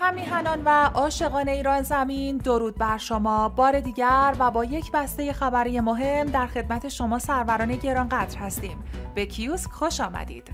همیهنان و عاشقان ایران زمین درود بر شما بار دیگر و با یک بسته خبری مهم در خدمت شما سروران گرانقدر هستیم به کیوسک خوش آمدید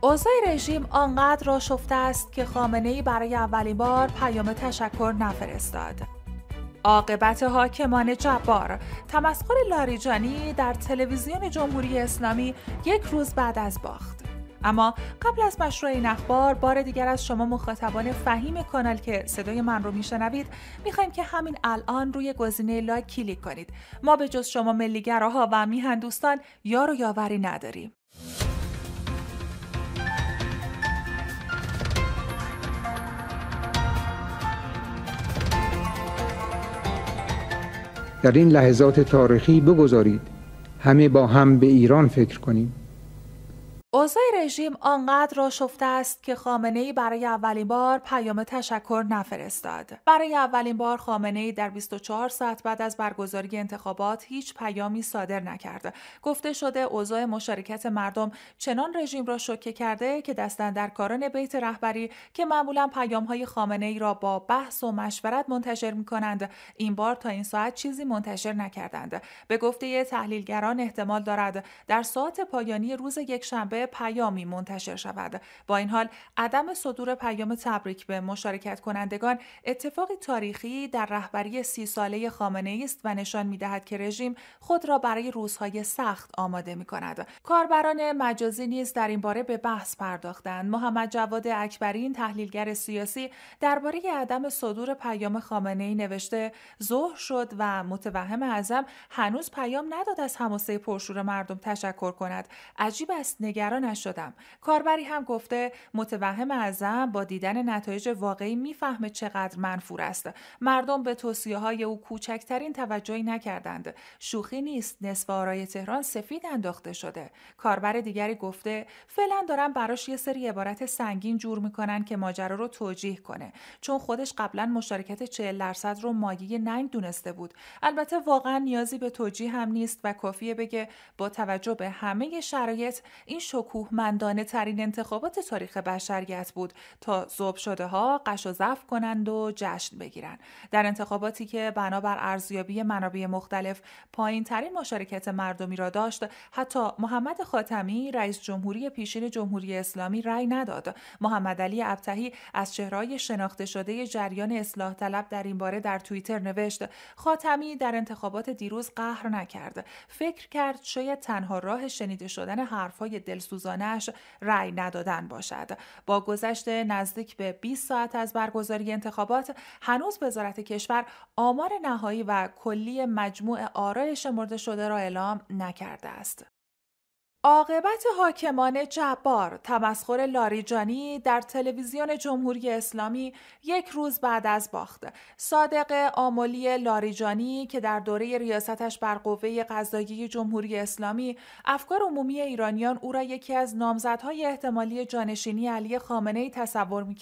اوضاع رژیم آنقدر را شفته است که خامنه ای برای اولین بار پیام تشکر نفرستاد عاقبت حاکمان جبار تمسخر لاریجانی در تلویزیون جمهوری اسلامی یک روز بعد از باخت اما قبل از مشروع این اخبار بار دیگر از شما مخاطبان فهیم کانال که صدای من رو میشنوید میخوایم که همین الان روی گزینه لایک کلیک کنید ما به جز شما ملیگراها و میهن دوستان یار و یاوری نداریم در این لحظات تاریخی بگذارید همه با هم به ایران فکر کنیم اوضاع رژیم آنقدر را شفته است که خامنه ای برای اولین بار پیام تشکر نفرستاد. برای اولین بار خامنه ای در 24 ساعت بعد از برگزاری انتخابات هیچ پیامی صادر نکرد. گفته شده اوضاع مشارکت مردم چنان رژیم را شوکه کرده که کاران بیت رهبری که معمولا پیام های خامنه ای را با بحث و مشورت منتشر می کنند این بار تا این ساعت چیزی منتشر نکردند. به گفته تحلیلگران احتمال دارد در ساعت پایانی روز یکشنبه پیامی منتشر شود با این حال عدم صدور پیام تبریک به مشارکت کنندگان اتفاقی تاریخی در رهبری سی ساله خامنه است و نشان میدهد که رژیم خود را برای روزهای سخت آماده می کند. کاربران مجازی نیز در این باره به بحث پرداختند. محمد جواد اکبرین تحلیلگر سیاسی درباره عدم صدور پیام خامنه ای نوشته ظهر شد و متوهم اعظم هنوز پیام نداد از حماسه پرشور مردم تشکر کند. عجیب است نگر نگران کاربری هم گفته متوهم اعظم با دیدن نتایج واقعی میفهمه چقدر منفور است مردم به توصیه های او کوچکترین توجهی نکردند شوخی نیست نصف آرای تهران سفید انداخته شده کاربر دیگری گفته فعلا دارم براش یه سری عبارت سنگین جور میکنن که ماجرا رو توجیه کنه چون خودش قبلا مشارکت 40 درصد رو مایه ننگ دونسته بود البته واقعا نیازی به توجیه هم نیست و کافیه بگه با توجه به همه شرایط این شو شکوهمندانه ترین انتخابات تاریخ بشریت بود تا زوب شده ها قش و زف کنند و جشن بگیرند در انتخاباتی که بنابر ارزیابی منابع مختلف پایین ترین مشارکت مردمی را داشت حتی محمد خاتمی رئیس جمهوری پیشین جمهوری اسلامی رأی نداد محمد علی ابتهی از چهرهای شناخته شده جریان اصلاح طلب در این باره در توییتر نوشت خاتمی در انتخابات دیروز قهر نکرد فکر کرد شاید تنها راه شنیده شدن حرفهای دل سوزانش رأی ندادن باشد با گذشت نزدیک به 20 ساعت از برگزاری انتخابات هنوز وزارت کشور آمار نهایی و کلی مجموع آرای شمرده شده را اعلام نکرده است عاقبت حاکمان جبار تمسخر لاریجانی در تلویزیون جمهوری اسلامی یک روز بعد از باخت صادق آملی لاریجانی که در دوره ریاستش بر قوه قضایی جمهوری اسلامی افکار عمومی ایرانیان او را یکی از نامزدهای احتمالی جانشینی علی خامنه ای تصور می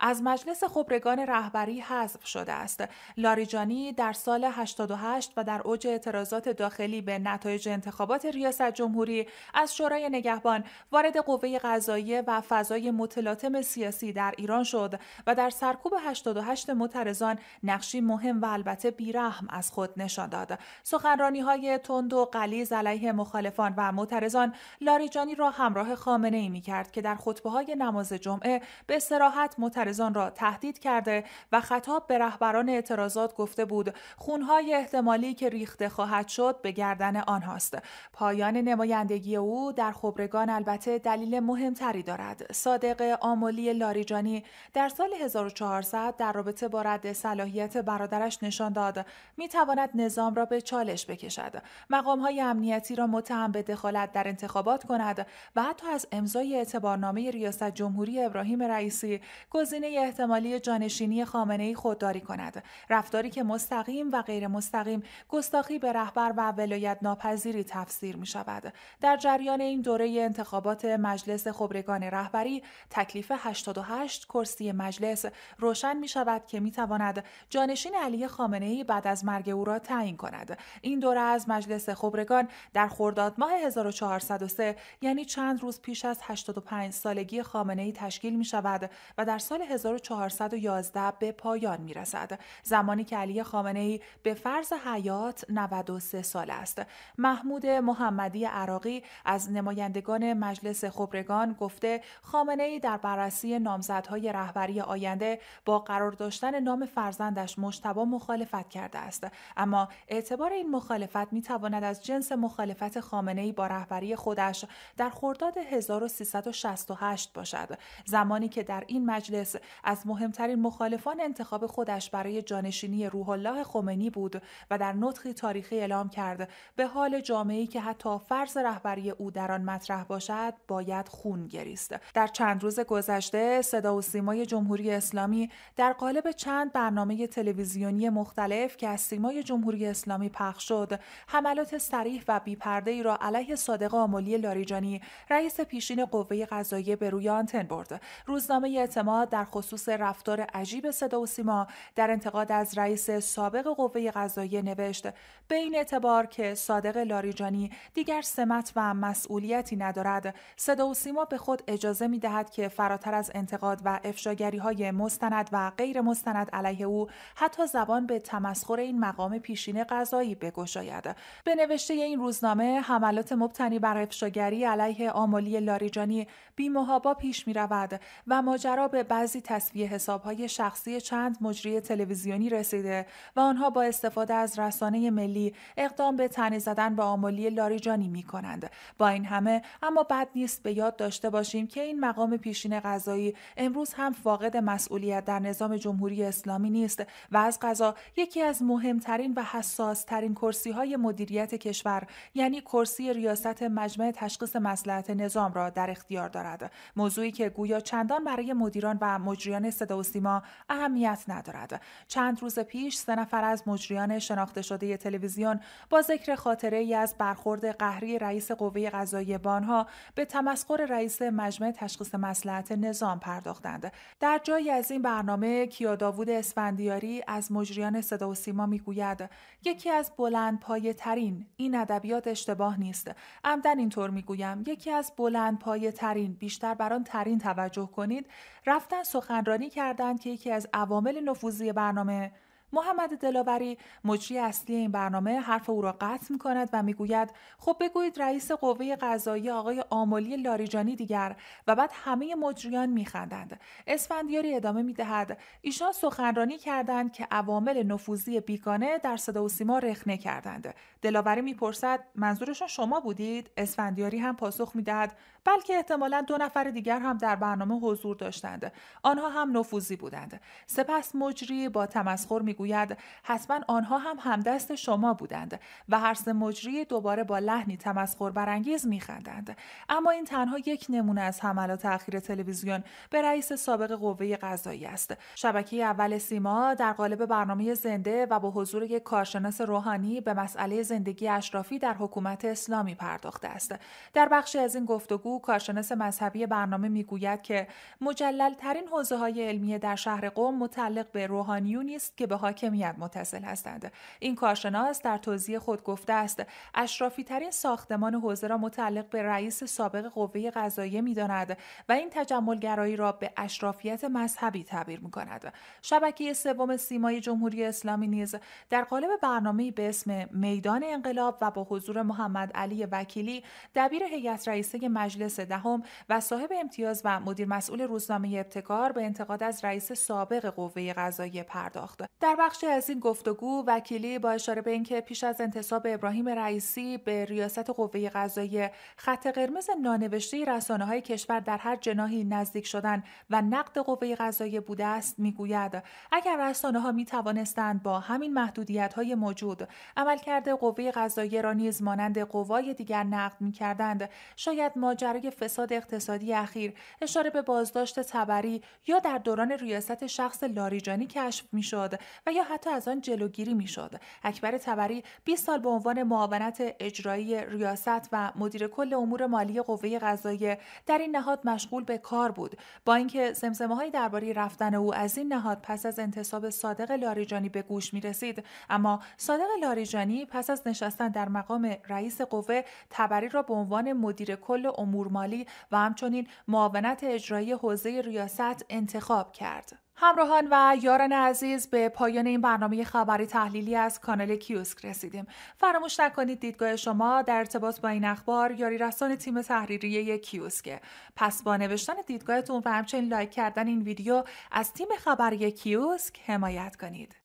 از مجلس خبرگان رهبری حذف شده است لاریجانی در سال 88 و در اوج اعتراضات داخلی به نتایج انتخابات ریاست جمهوری از شورای نگهبان وارد قوه قضاییه و فضای متلاطم سیاسی در ایران شد و در سرکوب 88 معترضان نقشی مهم و البته بیرحم از خود نشان داد سخنرانی های تند و غلیظ علیه مخالفان و معترضان لاریجانی را همراه خامنه ای می کرد که در خطبه های نماز جمعه به سراحت معترضان را تهدید کرده و خطاب به رهبران اعتراضات گفته بود خونهای احتمالی که ریخته خواهد شد به گردن آنهاست پایان نمایندگی او در خبرگان البته دلیل مهمتری دارد. صادق آملی لاریجانی در سال 1400 در رابطه با رد صلاحیت برادرش نشان داد میتواند نظام را به چالش بکشد، مقام های امنیتی را متهم به دخالت در انتخابات کند و حتی از امضای اعتبارنامه ریاست جمهوری ابراهیم رئیسی گزینه احتمالی جانشینی خامنه ای خودداری کند. رفتاری که مستقیم و غیر مستقیم گستاخی به رهبر و ولایت ناپذیری تفسیر می شود. در جریان این دوره انتخابات مجلس خبرگان رهبری تکلیف 88 کرسی مجلس روشن می شود که می تواند جانشین علی خامنه ای بعد از مرگ او را تعیین کند این دوره از مجلس خبرگان در خرداد ماه 1403 یعنی چند روز پیش از 85 سالگی خامنه ای تشکیل می شود و در سال 1411 به پایان می رسد زمانی که علی خامنه ای به فرض حیات 93 سال است محمود محمدی عراقی از نمایندگان مجلس خبرگان گفته خامنه ای در بررسی نامزدهای رهبری آینده با قرار داشتن نام فرزندش مشتبا مخالفت کرده است اما اعتبار این مخالفت می تواند از جنس مخالفت خامنه ای با رهبری خودش در خرداد 1368 باشد زمانی که در این مجلس از مهمترین مخالفان انتخاب خودش برای جانشینی روح الله خمینی بود و در نطقی تاریخی اعلام کرد به حال ای که حتی فرض رهبری او در آن مطرح باشد باید خون گریست در چند روز گذشته صدا و سیمای جمهوری اسلامی در قالب چند برنامه تلویزیونی مختلف که از سیمای جمهوری اسلامی پخش شد حملات سریح و بیپرده ای را علیه صادق آملی لاریجانی رئیس پیشین قوه قضاییه به روی آنتن برد روزنامه اعتماد در خصوص رفتار عجیب صدا و سیما در انتقاد از رئیس سابق قوه قضاییه نوشت به این اعتبار که صادق لاریجانی دیگر سمت و مسئولیتی ندارد صدا و سیما به خود اجازه می دهد که فراتر از انتقاد و افشاگری های مستند و غیر مستند علیه او حتی زبان به تمسخر این مقام پیشین قضایی بگشاید به نوشته این روزنامه حملات مبتنی بر افشاگری علیه آمالی لاریجانی محابا پیش می و ماجرا به بعضی تصویه های شخصی چند مجری تلویزیونی رسیده و آنها با استفاده از رسانه ملی اقدام به تنه زدن به آمالی لاریجانی می کنند با این همه اما بد نیست به یاد داشته باشیم که این مقام پیشین قضایی امروز هم فاقد مسئولیت در نظام جمهوری اسلامی نیست و از قضا یکی از مهمترین و حساسترین کرسی های مدیریت کشور یعنی کرسی ریاست مجمع تشخیص مسلحت نظام را در اختیار دارد موضوعی که گویا چندان برای مدیران و مجریان صدا و سیما اهمیت ندارد چند روز پیش سه نفر از مجریان شناخته شده تلویزیون با ذکر خاطره ای از برخورد قهری رئیس قوه قضایی بانها به تمسخر رئیس مجمع تشخیص مسلحت نظام پرداختند در جایی از این برنامه کیا داوود اسفندیاری از مجریان صدا و سیما میگوید یکی از بلند پایه ترین این ادبیات اشتباه نیست عمدن اینطور میگویم یکی از بلند پایه ترین بیشتر بر آن ترین توجه کنید رفتن سخنرانی کردند که یکی از عوامل نفوذی برنامه محمد دلاوری مجری اصلی این برنامه حرف او را قطع می کند و میگوید خب بگویید رئیس قوه قضایی آقای آملی لاریجانی دیگر و بعد همه مجریان میخندند اسفندیاری ادامه میدهد ایشان سخنرانی کردند که عوامل نفوذی بیگانه در صدا و سیما رخنه کردند دلاوری میپرسد منظورشان شما بودید اسفندیاری هم پاسخ میدهد بلکه احتمالا دو نفر دیگر هم در برنامه حضور داشتند آنها هم نفوذی بودند سپس مجری با تمسخر می میگوید حتما آنها هم همدست شما بودند و هر سه مجری دوباره با لحنی تمسخر برانگیز میخندند اما این تنها یک نمونه از حملات تأخیر تلویزیون به رئیس سابق قوه قضایی است شبکه اول سیما در قالب برنامه زنده و با حضور یک کارشناس روحانی به مسئله زندگی اشرافی در حکومت اسلامی پرداخته است در بخشی از این گفتگو کارشناس مذهبی برنامه میگوید که ترین حوزه های علمیه در شهر قوم متعلق به روحانیونی است که به حاکمیت متصل هستند این کارشناس در توضیح خود گفته است اشرافی ترین ساختمان حوزه را متعلق به رئیس سابق قوه قضاییه میداند و این تجملگرایی را به اشرافیت مذهبی تعبیر میکند. کند شبکه سوم سیمای جمهوری اسلامی نیز در قالب برنامه به اسم میدان انقلاب و با حضور محمد علی وکیلی دبیر هیئت رئیسه مجلس دهم و صاحب امتیاز و مدیر مسئول روزنامه ابتکار به انتقاد از رئیس سابق قوه قضاییه پرداخت در بخشی از این گفتگو وکیلی با اشاره به اینکه پیش از انتصاب ابراهیم رئیسی به ریاست قوه قضاییه خط قرمز نانوشته رسانه های کشور در هر جناهی نزدیک شدن و نقد قوه قضاییه بوده است میگوید اگر رسانه ها می توانستند با همین محدودیت های موجود عملکرد قوه قضاییه را نیز مانند قوای دیگر نقد می کردند شاید ماجرای فساد اقتصادی اخیر اشاره به بازداشت تبری یا در دوران ریاست شخص لاریجانی کشف میشد یا حتی از آن جلوگیری میشد اکبر تبری 20 سال به عنوان معاونت اجرایی ریاست و مدیر کل امور مالی قوه قضاییه در این نهاد مشغول به کار بود با اینکه های درباره رفتن او از این نهاد پس از انتصاب صادق لاریجانی به گوش می رسید اما صادق لاریجانی پس از نشستن در مقام رئیس قوه تبری را به عنوان مدیر کل امور مالی و همچنین معاونت اجرایی حوزه ریاست انتخاب کرد همراهان و یاران عزیز به پایان این برنامه خبری تحلیلی از کانال کیوسک رسیدیم فراموش نکنید دیدگاه شما در ارتباط با این اخبار یاری رسان تیم تحریریه کیوسکه پس با نوشتن دیدگاهتون و همچنین لایک کردن این ویدیو از تیم خبری کیوسک حمایت کنید